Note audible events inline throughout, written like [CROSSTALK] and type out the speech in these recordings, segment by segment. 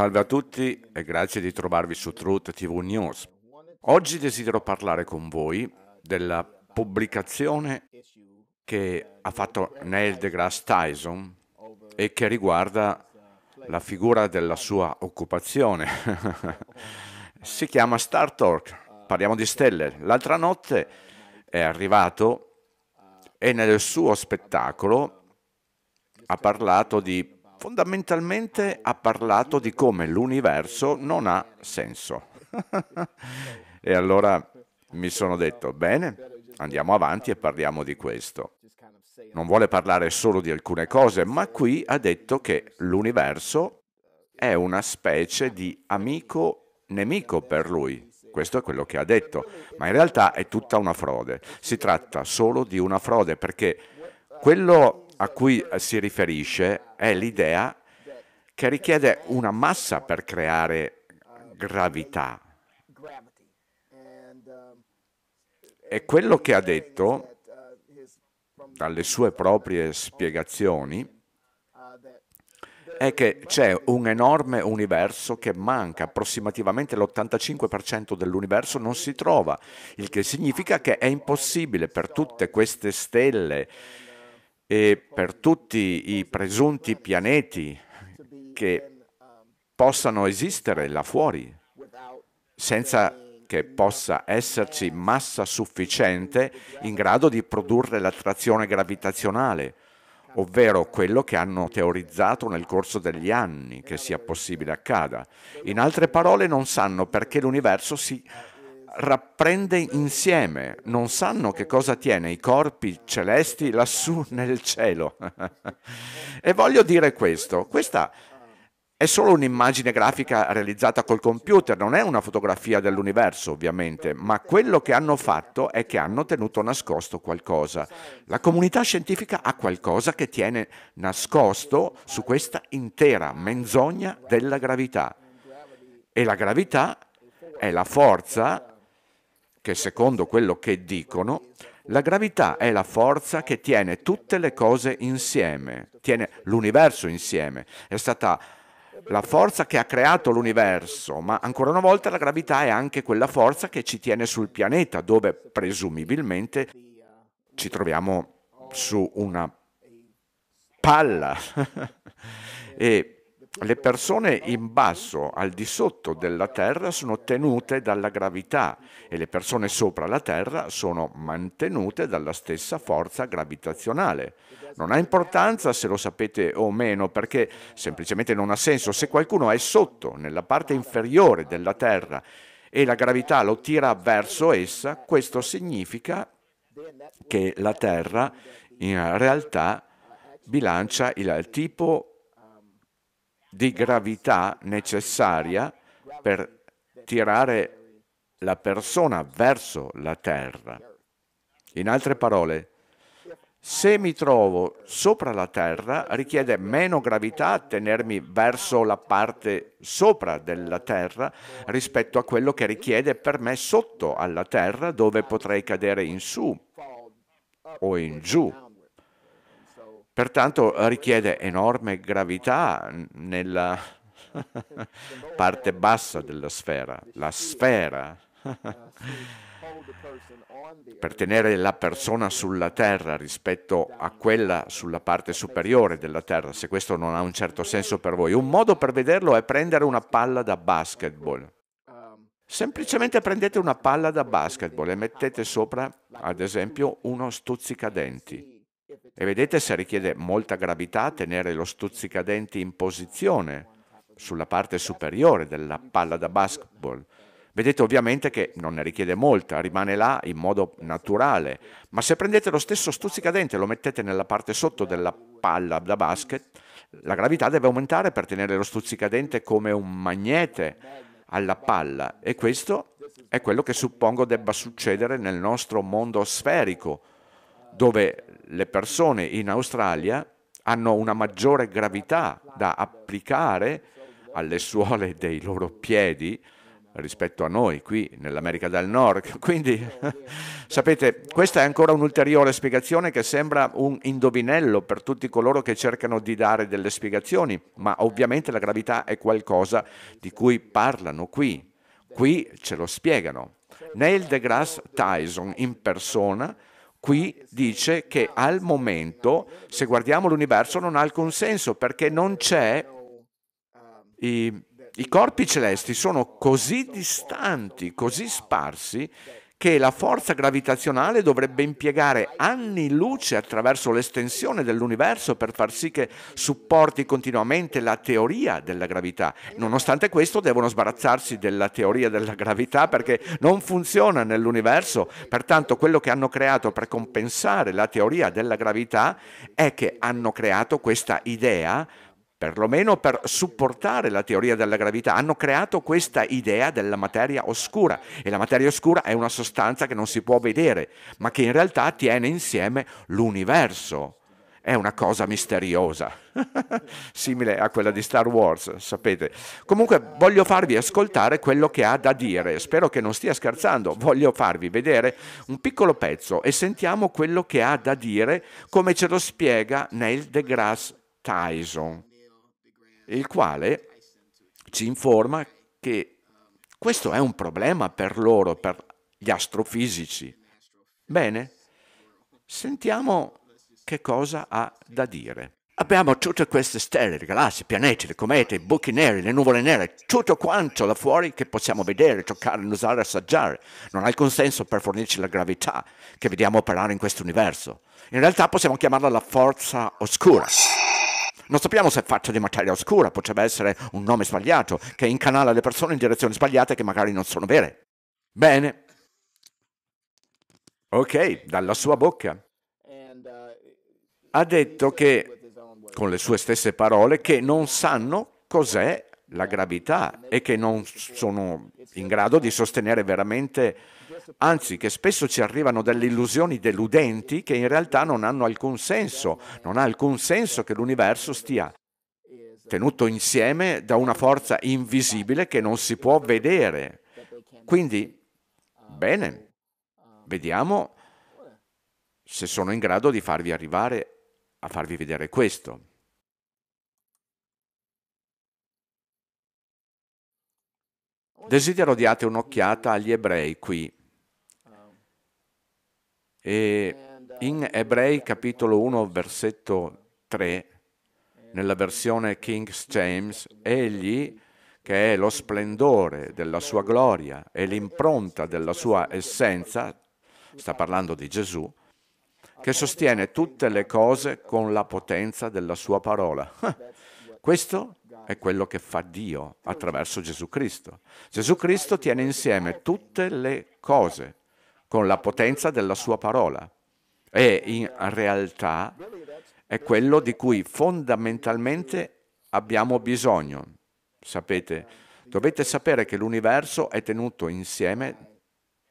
Salve a tutti e grazie di trovarvi su Truth TV News. Oggi desidero parlare con voi della pubblicazione che ha fatto Neil deGrasse Tyson e che riguarda la figura della sua occupazione. [LAUGHS] si chiama Star Talk, parliamo di stelle. L'altra notte è arrivato e nel suo spettacolo ha parlato di fondamentalmente ha parlato di come l'universo non ha senso. [LAUGHS] e allora mi sono detto, bene, andiamo avanti e parliamo di questo. Non vuole parlare solo di alcune cose, ma qui ha detto che l'universo è una specie di amico nemico per lui. Questo è quello che ha detto, ma in realtà è tutta una frode. Si tratta solo di una frode perché quello a cui eh, si riferisce è l'idea che richiede una massa per creare gravità. E quello che ha detto, dalle sue proprie spiegazioni, è che c'è un enorme universo che manca, approssimativamente l'85% dell'universo non si trova, il che significa che è impossibile per tutte queste stelle e per tutti i presunti pianeti che possano esistere là fuori, senza che possa esserci massa sufficiente in grado di produrre l'attrazione gravitazionale, ovvero quello che hanno teorizzato nel corso degli anni che sia possibile accada. In altre parole non sanno perché l'universo si rapprende insieme, non sanno che cosa tiene i corpi celesti lassù [LAUGHS] nel cielo. [LAUGHS] e voglio dire questo, questa è solo un'immagine grafica realizzata col computer, non è una fotografia dell'universo ovviamente, ma quello che hanno fatto è che hanno tenuto nascosto qualcosa. La comunità scientifica ha qualcosa che tiene nascosto su questa intera menzogna della gravità. E la gravità è la forza che secondo quello che dicono, la gravità è la forza che tiene tutte le cose insieme, tiene l'universo insieme. È stata la forza che ha creato l'universo, ma ancora una volta la gravità è anche quella forza che ci tiene sul pianeta, dove presumibilmente ci troviamo su una palla. [LAUGHS] e le persone in basso, al di sotto della terra, sono tenute dalla gravità e le persone sopra la terra sono mantenute dalla stessa forza gravitazionale. Non ha importanza se lo sapete o meno, perché semplicemente non ha senso. Se qualcuno è sotto, nella parte inferiore della terra, e la gravità lo tira verso essa, questo significa che la terra in realtà bilancia il tipo di gravità necessaria per tirare la persona verso la terra. In altre parole, se mi trovo sopra la terra, richiede meno gravità tenermi verso la parte sopra della terra rispetto a quello che richiede per me sotto alla terra, dove potrei cadere in su o in giù Pertanto eh, richiede enorme gravità nella [LAUGHS] parte bassa della sfera, la sfera. [LAUGHS] per tenere la persona sulla Terra rispetto a quella sulla parte superiore della Terra, se questo non ha un certo senso per voi. Un modo per vederlo è prendere una palla da basketball. Semplicemente prendete una palla da basketball e mettete sopra, ad esempio, uno stuzzicadenti. E vedete se richiede molta gravità tenere lo stuzzicadenti in posizione sulla parte superiore della palla da basketball. Vedete ovviamente che non ne richiede molta, rimane là in modo naturale, ma se prendete lo stesso stuzzicadente e lo mettete nella parte sotto della palla da basket, la gravità deve aumentare per tenere lo stuzzicadente come un magnete alla palla e questo è quello che suppongo debba succedere nel nostro mondo sferico, dove le persone in Australia hanno una maggiore gravità da applicare alle suole dei loro piedi rispetto a noi qui nell'America del Nord. [LAUGHS] Quindi, [LAUGHS] sapete, questa è ancora un'ulteriore spiegazione che sembra un indovinello per tutti coloro che cercano di dare delle spiegazioni, ma ovviamente la gravità è qualcosa di cui parlano qui, qui ce lo spiegano. Neil deGrasse Tyson in persona qui dice che al momento, se guardiamo l'universo, non ha alcun senso perché non c'è... I, I corpi celesti sono così distanti, così sparsi, che la forza gravitazionale dovrebbe impiegare anni luce attraverso l'estensione dell'universo per far sì che supporti continuamente la teoria della gravità. Nonostante questo devono sbarazzarsi della teoria della gravità perché non funziona nell'universo, pertanto quello che hanno creato per compensare la teoria della gravità è che hanno creato questa idea perlomeno per supportare la teoria della gravità, hanno creato questa idea della materia oscura e la materia oscura è una sostanza che non si può vedere, ma che in realtà tiene insieme l'universo. È una cosa misteriosa, [LAUGHS] simile a quella di Star Wars, sapete. Comunque voglio farvi ascoltare quello che ha da dire, spero che non stia scherzando, voglio farvi vedere un piccolo pezzo e sentiamo quello che ha da dire come ce lo spiega Neil deGrasse Tyson il quale ci informa che questo è un problema per loro, per gli astrofisici. Bene, sentiamo che cosa ha da dire. Abbiamo tutte queste stelle, le galassie, i pianeti, le comete, i buchi neri, le nuvole nere, tutto quanto là fuori che possiamo vedere, toccare, usare, assaggiare. Non ha il consenso per fornirci la gravità che vediamo operare in questo universo. In realtà possiamo chiamarla la forza oscura. Non sappiamo se è fatto di materia oscura, potrebbe essere un nome sbagliato che incanala le persone in direzioni sbagliate che magari non sono vere. Bene. Ok, dalla sua bocca. Uh, ha detto che, con le sue stesse parole, che non sanno cos'è la gravità e che non sono in grado di sostenere veramente anzi che spesso ci arrivano delle illusioni deludenti che in realtà non hanno alcun senso, non ha alcun senso che l'universo stia tenuto insieme da una forza invisibile che non si può vedere. Quindi, bene, vediamo se sono in grado di farvi arrivare a farvi vedere questo. Desidero diate un'occhiata agli ebrei qui. E in Ebrei capitolo 1, versetto 3, nella versione King James, egli che è lo splendore della sua gloria e l'impronta della sua essenza, sta parlando di Gesù, che sostiene tutte le cose con la potenza della sua parola. [LAUGHS] Questo è quello che fa Dio attraverso Gesù Cristo. Gesù Cristo tiene insieme tutte le cose con la potenza della sua parola. E in realtà è quello di cui fondamentalmente abbiamo bisogno. Sapete, dovete sapere che l'universo è tenuto insieme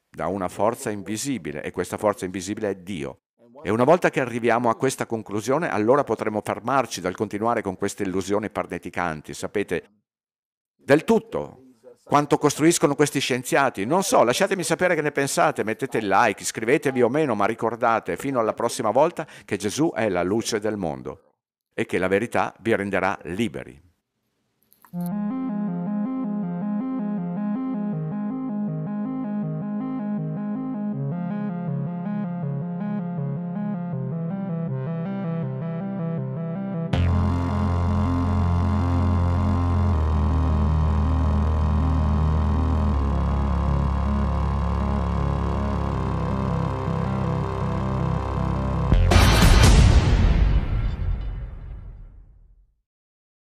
da una forza invisibile e questa forza invisibile è Dio. E una volta che arriviamo a questa conclusione, allora potremo fermarci dal continuare con queste illusioni parneticanti, sapete, del tutto, quanto costruiscono questi scienziati. Non so, lasciatemi sapere che ne pensate, mettete il like, iscrivetevi o meno, ma ricordate fino alla prossima volta che Gesù è la luce del mondo e che la verità vi renderà liberi.